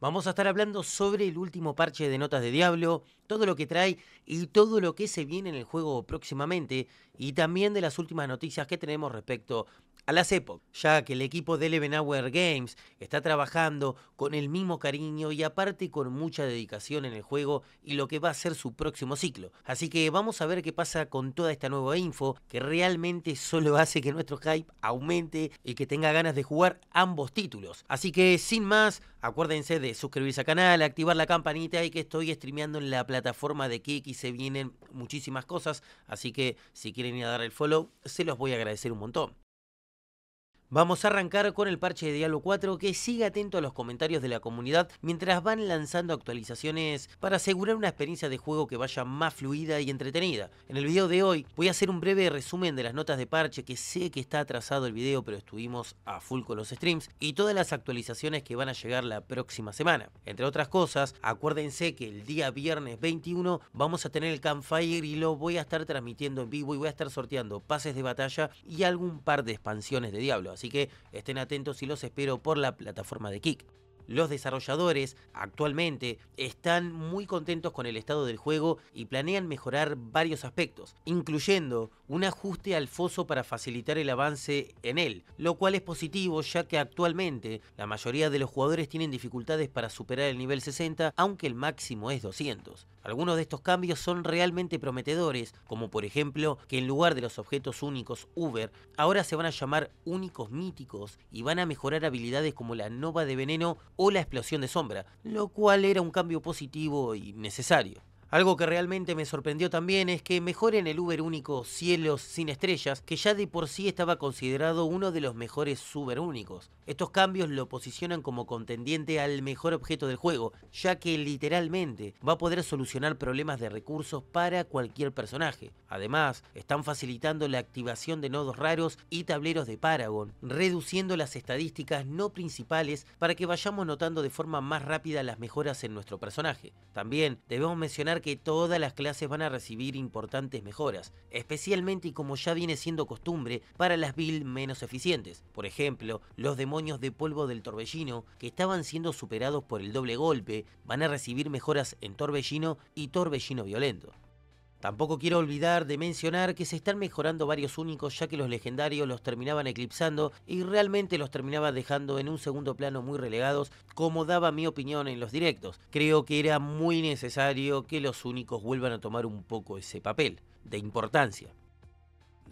Vamos a estar hablando sobre el último parche de Notas de Diablo, todo lo que trae y todo lo que se viene en el juego próximamente, y también de las últimas noticias que tenemos respecto a las Epoch, ya que el equipo de Eleven Hour Games está trabajando con el mismo cariño y aparte con mucha dedicación en el juego y lo que va a ser su próximo ciclo. Así que vamos a ver qué pasa con toda esta nueva info que realmente solo hace que nuestro hype aumente y que tenga ganas de jugar ambos títulos. Así que sin más, acuérdense de suscribirse al canal, activar la campanita y que estoy streameando en la plataforma de Kik y se vienen muchísimas cosas, así que si quieren ir a dar el follow, se los voy a agradecer un montón. Vamos a arrancar con el parche de Diablo 4 que sigue atento a los comentarios de la comunidad mientras van lanzando actualizaciones para asegurar una experiencia de juego que vaya más fluida y entretenida. En el video de hoy voy a hacer un breve resumen de las notas de parche que sé que está atrasado el video pero estuvimos a full con los streams y todas las actualizaciones que van a llegar la próxima semana. Entre otras cosas, acuérdense que el día viernes 21 vamos a tener el campfire y lo voy a estar transmitiendo en vivo y voy a estar sorteando pases de batalla y algún par de expansiones de Diablo Así que estén atentos y los espero por la plataforma de Kick. Los desarrolladores actualmente están muy contentos con el estado del juego y planean mejorar varios aspectos, incluyendo un ajuste al foso para facilitar el avance en él, lo cual es positivo ya que actualmente la mayoría de los jugadores tienen dificultades para superar el nivel 60, aunque el máximo es 200. Algunos de estos cambios son realmente prometedores, como por ejemplo que en lugar de los objetos únicos Uber, ahora se van a llamar únicos míticos y van a mejorar habilidades como la nova de veneno o la explosión de sombra, lo cual era un cambio positivo y necesario. Algo que realmente me sorprendió también es que mejoren el Uber único Cielos sin estrellas, que ya de por sí estaba considerado uno de los mejores Uber únicos. Estos cambios lo posicionan como contendiente al mejor objeto del juego, ya que literalmente va a poder solucionar problemas de recursos para cualquier personaje. Además, están facilitando la activación de nodos raros y tableros de Paragon, reduciendo las estadísticas no principales para que vayamos notando de forma más rápida las mejoras en nuestro personaje. También debemos mencionar que todas las clases van a recibir importantes mejoras, especialmente y como ya viene siendo costumbre para las Bill menos eficientes. Por ejemplo, los demonios de polvo del torbellino, que estaban siendo superados por el doble golpe, van a recibir mejoras en torbellino y torbellino violento. Tampoco quiero olvidar de mencionar que se están mejorando varios únicos ya que los legendarios los terminaban eclipsando y realmente los terminaba dejando en un segundo plano muy relegados como daba mi opinión en los directos. Creo que era muy necesario que los únicos vuelvan a tomar un poco ese papel de importancia.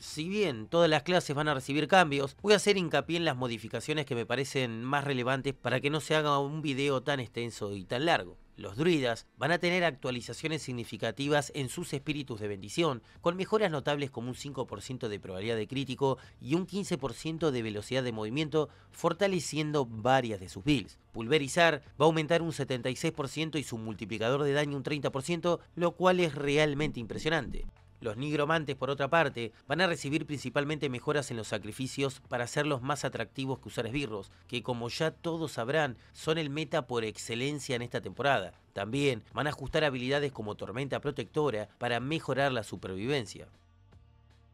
Si bien todas las clases van a recibir cambios, voy a hacer hincapié en las modificaciones que me parecen más relevantes para que no se haga un video tan extenso y tan largo. Los druidas van a tener actualizaciones significativas en sus espíritus de bendición, con mejoras notables como un 5% de probabilidad de crítico y un 15% de velocidad de movimiento, fortaleciendo varias de sus builds. Pulverizar va a aumentar un 76% y su multiplicador de daño un 30%, lo cual es realmente impresionante. Los nigromantes, por otra parte, van a recibir principalmente mejoras en los sacrificios para hacerlos más atractivos que usar esbirros, que como ya todos sabrán, son el meta por excelencia en esta temporada. También van a ajustar habilidades como tormenta protectora para mejorar la supervivencia.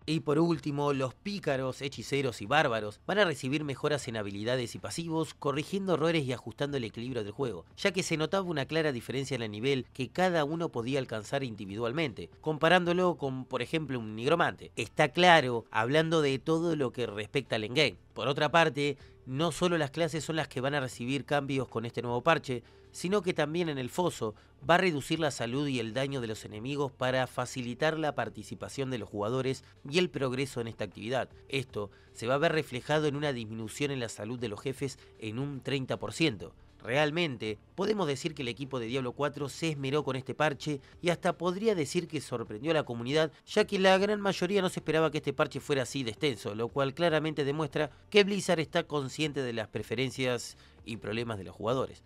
Y por último, los pícaros, hechiceros y bárbaros van a recibir mejoras en habilidades y pasivos, corrigiendo errores y ajustando el equilibrio del juego, ya que se notaba una clara diferencia en el nivel que cada uno podía alcanzar individualmente, comparándolo con, por ejemplo, un nigromante. Está claro, hablando de todo lo que respecta al endgame. Por otra parte, no solo las clases son las que van a recibir cambios con este nuevo parche, sino que también en el foso va a reducir la salud y el daño de los enemigos para facilitar la participación de los jugadores y el progreso en esta actividad. Esto se va a ver reflejado en una disminución en la salud de los jefes en un 30%. Realmente, podemos decir que el equipo de Diablo 4 se esmeró con este parche y hasta podría decir que sorprendió a la comunidad, ya que la gran mayoría no se esperaba que este parche fuera así de extenso, lo cual claramente demuestra que Blizzard está consciente de las preferencias y problemas de los jugadores.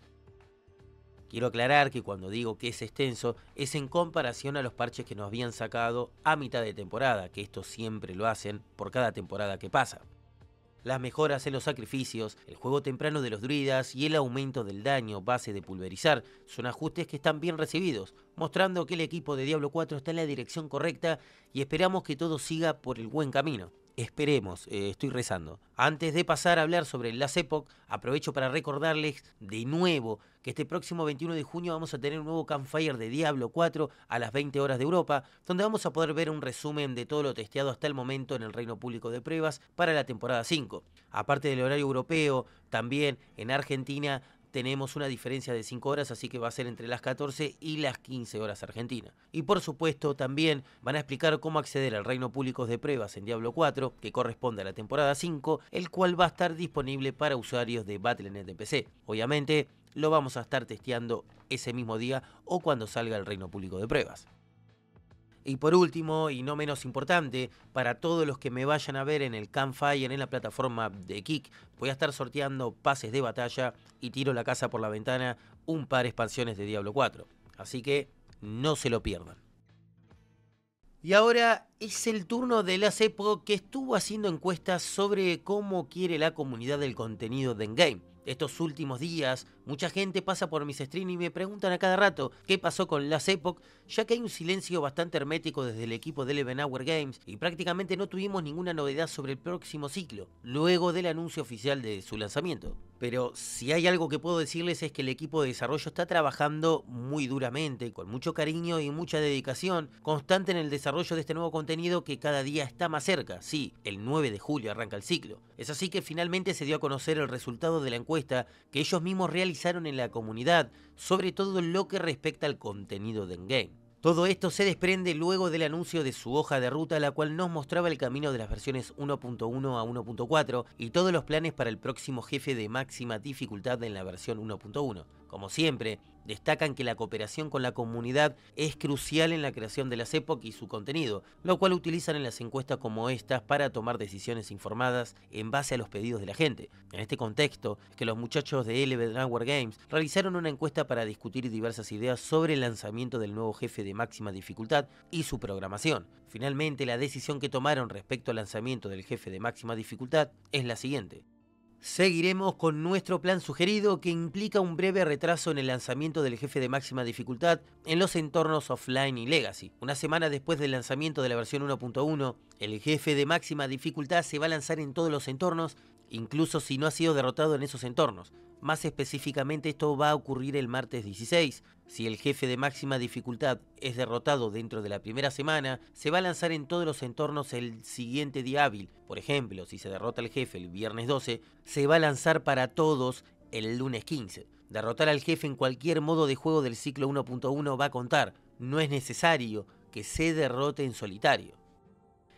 Quiero aclarar que cuando digo que es extenso, es en comparación a los parches que nos habían sacado a mitad de temporada, que esto siempre lo hacen por cada temporada que pasa. Las mejoras en los sacrificios, el juego temprano de los druidas y el aumento del daño base de pulverizar son ajustes que están bien recibidos, mostrando que el equipo de Diablo 4 está en la dirección correcta y esperamos que todo siga por el buen camino esperemos, eh, estoy rezando. Antes de pasar a hablar sobre las Epoch, aprovecho para recordarles de nuevo que este próximo 21 de junio vamos a tener un nuevo campfire de Diablo 4 a las 20 horas de Europa, donde vamos a poder ver un resumen de todo lo testeado hasta el momento en el Reino Público de Pruebas para la temporada 5. Aparte del horario europeo, también en Argentina tenemos una diferencia de 5 horas, así que va a ser entre las 14 y las 15 horas Argentina. Y por supuesto también van a explicar cómo acceder al reino Público de pruebas en Diablo 4, que corresponde a la temporada 5, el cual va a estar disponible para usuarios de Battle.net de PC. Obviamente lo vamos a estar testeando ese mismo día o cuando salga el reino público de pruebas. Y por último, y no menos importante, para todos los que me vayan a ver en el Campfire, en la plataforma de kick voy a estar sorteando pases de batalla y tiro la casa por la ventana un par de expansiones de Diablo 4. Así que no se lo pierdan. Y ahora es el turno de la CEPO que estuvo haciendo encuestas sobre cómo quiere la comunidad del contenido de Endgame. Estos últimos días Mucha gente pasa por mis streams y me preguntan a cada rato qué pasó con Last Epoch, ya que hay un silencio bastante hermético desde el equipo de Eleven Hour Games y prácticamente no tuvimos ninguna novedad sobre el próximo ciclo, luego del anuncio oficial de su lanzamiento. Pero si hay algo que puedo decirles es que el equipo de desarrollo está trabajando muy duramente, con mucho cariño y mucha dedicación constante en el desarrollo de este nuevo contenido que cada día está más cerca. Sí, el 9 de julio arranca el ciclo. Es así que finalmente se dio a conocer el resultado de la encuesta que ellos mismos realizaron en la comunidad, sobre todo en lo que respecta al contenido de Endgame. Todo esto se desprende luego del anuncio de su hoja de ruta, la cual nos mostraba el camino de las versiones 1.1 a 1.4 y todos los planes para el próximo jefe de máxima dificultad en la versión 1.1. Como siempre, Destacan que la cooperación con la comunidad es crucial en la creación de las épocas y su contenido, lo cual utilizan en las encuestas como estas para tomar decisiones informadas en base a los pedidos de la gente. En este contexto, es que los muchachos de Eleven Hour Games realizaron una encuesta para discutir diversas ideas sobre el lanzamiento del nuevo jefe de máxima dificultad y su programación. Finalmente, la decisión que tomaron respecto al lanzamiento del jefe de máxima dificultad es la siguiente. Seguiremos con nuestro plan sugerido que implica un breve retraso en el lanzamiento del jefe de máxima dificultad en los entornos offline y legacy. Una semana después del lanzamiento de la versión 1.1, el jefe de máxima dificultad se va a lanzar en todos los entornos incluso si no ha sido derrotado en esos entornos. Más específicamente esto va a ocurrir el martes 16. Si el jefe de máxima dificultad es derrotado dentro de la primera semana, se va a lanzar en todos los entornos el siguiente día hábil. Por ejemplo, si se derrota el jefe el viernes 12, se va a lanzar para todos el lunes 15. Derrotar al jefe en cualquier modo de juego del ciclo 1.1 va a contar. No es necesario que se derrote en solitario.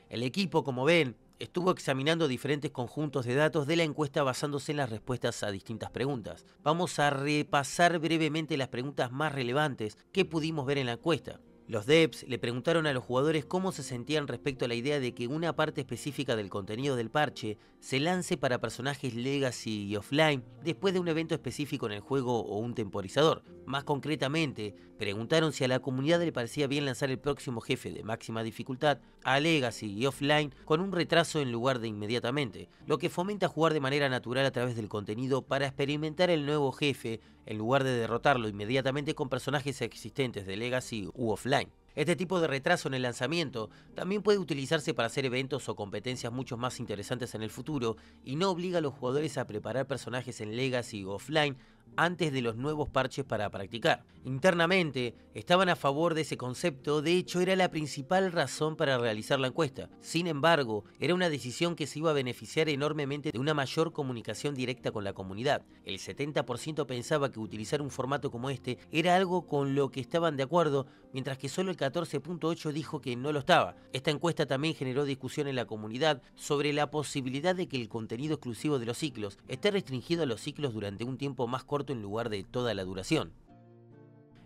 El equipo, como ven, estuvo examinando diferentes conjuntos de datos de la encuesta basándose en las respuestas a distintas preguntas. Vamos a repasar brevemente las preguntas más relevantes que pudimos ver en la encuesta. Los devs le preguntaron a los jugadores cómo se sentían respecto a la idea de que una parte específica del contenido del parche se lance para personajes legacy y offline después de un evento específico en el juego o un temporizador. Más concretamente, preguntaron si a la comunidad le parecía bien lanzar el próximo jefe de máxima dificultad a legacy y offline con un retraso en lugar de inmediatamente, lo que fomenta jugar de manera natural a través del contenido para experimentar el nuevo jefe en lugar de derrotarlo inmediatamente con personajes existentes de legacy u offline. Este tipo de retraso en el lanzamiento también puede utilizarse para hacer eventos o competencias mucho más interesantes en el futuro y no obliga a los jugadores a preparar personajes en Legacy o offline antes de los nuevos parches para practicar. Internamente estaban a favor de ese concepto, de hecho era la principal razón para realizar la encuesta. Sin embargo, era una decisión que se iba a beneficiar enormemente de una mayor comunicación directa con la comunidad. El 70% pensaba que utilizar un formato como este era algo con lo que estaban de acuerdo, mientras que solo el 14.8 dijo que no lo estaba. Esta encuesta también generó discusión en la comunidad sobre la posibilidad de que el contenido exclusivo de los ciclos esté restringido a los ciclos durante un tiempo más corto en lugar de toda la duración.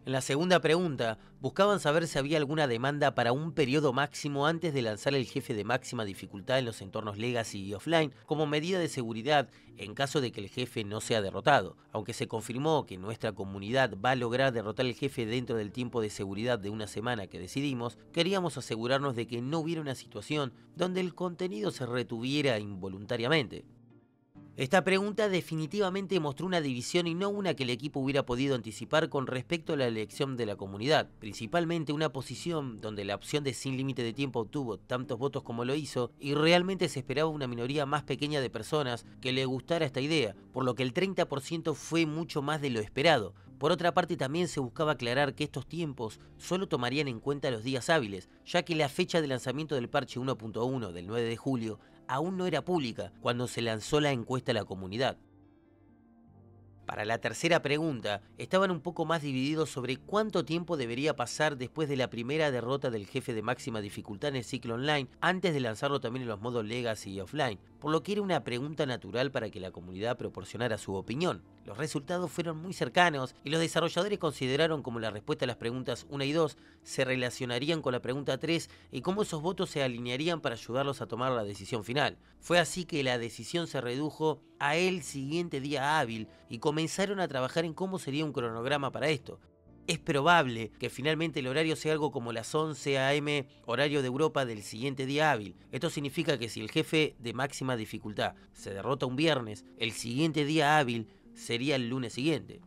En la segunda pregunta, buscaban saber si había alguna demanda para un periodo máximo antes de lanzar el jefe de máxima dificultad en los entornos legacy y offline como medida de seguridad en caso de que el jefe no sea derrotado. Aunque se confirmó que nuestra comunidad va a lograr derrotar al jefe dentro del tiempo de seguridad de una semana que decidimos, queríamos asegurarnos de que no hubiera una situación donde el contenido se retuviera involuntariamente. Esta pregunta definitivamente mostró una división y no una que el equipo hubiera podido anticipar con respecto a la elección de la comunidad, principalmente una posición donde la opción de sin límite de tiempo obtuvo tantos votos como lo hizo y realmente se esperaba una minoría más pequeña de personas que le gustara esta idea, por lo que el 30% fue mucho más de lo esperado. Por otra parte también se buscaba aclarar que estos tiempos solo tomarían en cuenta los días hábiles, ya que la fecha de lanzamiento del parche 1.1 del 9 de julio aún no era pública cuando se lanzó la encuesta a la comunidad. Para la tercera pregunta, estaban un poco más divididos sobre cuánto tiempo debería pasar después de la primera derrota del jefe de máxima dificultad en el ciclo online antes de lanzarlo también en los modos Legacy y Offline, por lo que era una pregunta natural para que la comunidad proporcionara su opinión. Los resultados fueron muy cercanos y los desarrolladores consideraron como la respuesta a las preguntas 1 y 2 se relacionarían con la pregunta 3 y cómo esos votos se alinearían para ayudarlos a tomar la decisión final. Fue así que la decisión se redujo a el siguiente día hábil y comenzaron a trabajar en cómo sería un cronograma para esto. Es probable que finalmente el horario sea algo como las 11 a.m. horario de Europa del siguiente día hábil. Esto significa que si el jefe de máxima dificultad se derrota un viernes, el siguiente día hábil sería el lunes siguiente.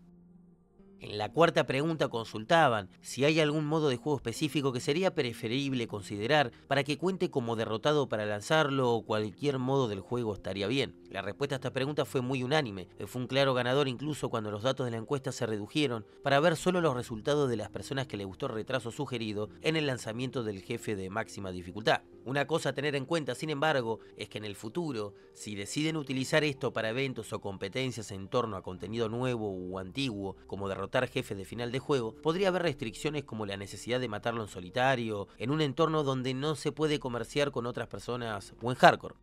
En la cuarta pregunta consultaban si hay algún modo de juego específico que sería preferible considerar para que cuente como derrotado para lanzarlo o cualquier modo del juego estaría bien. La respuesta a esta pregunta fue muy unánime, fue un claro ganador incluso cuando los datos de la encuesta se redujeron para ver solo los resultados de las personas que le gustó el retraso sugerido en el lanzamiento del jefe de máxima dificultad. Una cosa a tener en cuenta, sin embargo, es que en el futuro, si deciden utilizar esto para eventos o competencias en torno a contenido nuevo o antiguo como derrotado jefe jefes de final de juego, podría haber restricciones como la necesidad de matarlo en solitario, en un entorno donde no se puede comerciar con otras personas o en hardcore.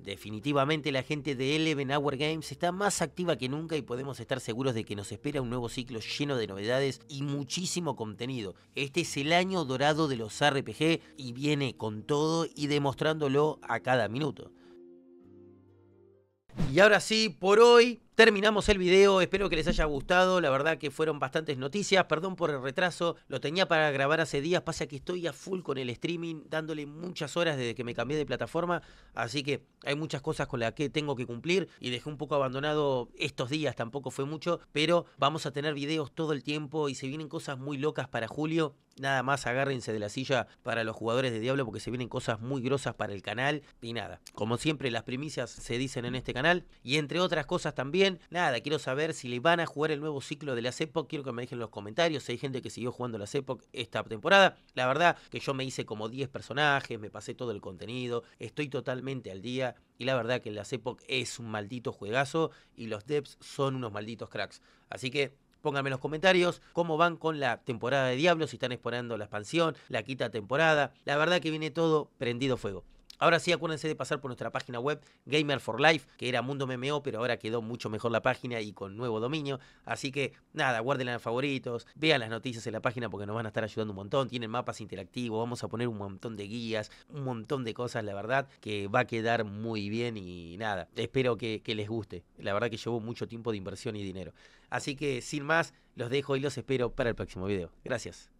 Definitivamente la gente de Eleven Hour Games está más activa que nunca y podemos estar seguros de que nos espera un nuevo ciclo lleno de novedades y muchísimo contenido. Este es el año dorado de los RPG y viene con todo y demostrándolo a cada minuto. Y ahora sí, por hoy Terminamos el video, espero que les haya gustado, la verdad que fueron bastantes noticias, perdón por el retraso, lo tenía para grabar hace días, pasa que estoy a full con el streaming, dándole muchas horas desde que me cambié de plataforma, así que hay muchas cosas con las que tengo que cumplir y dejé un poco abandonado estos días, tampoco fue mucho, pero vamos a tener videos todo el tiempo y se vienen cosas muy locas para julio, nada más agárrense de la silla para los jugadores de Diablo porque se vienen cosas muy grosas para el canal y nada, como siempre las primicias se dicen en este canal y entre otras cosas también, Nada, quiero saber si le van a jugar el nuevo ciclo de la Epoch, Quiero que me dejen en los comentarios si hay gente que siguió jugando la Epoch esta temporada. La verdad que yo me hice como 10 personajes, me pasé todo el contenido, estoy totalmente al día. Y la verdad que la Epoch es un maldito juegazo y los devs son unos malditos cracks. Así que Pónganme en los comentarios cómo van con la temporada de Diablo, si están explorando la expansión, la quita temporada. La verdad que viene todo prendido fuego. Ahora sí, acuérdense de pasar por nuestra página web Gamer for Life, que era Mundo MMO, pero ahora quedó mucho mejor la página y con nuevo dominio. Así que nada, guárdenla en favoritos, vean las noticias en la página porque nos van a estar ayudando un montón. Tienen mapas interactivos, vamos a poner un montón de guías, un montón de cosas, la verdad, que va a quedar muy bien y nada, espero que, que les guste. La verdad que llevó mucho tiempo de inversión y dinero. Así que sin más, los dejo y los espero para el próximo video. Gracias.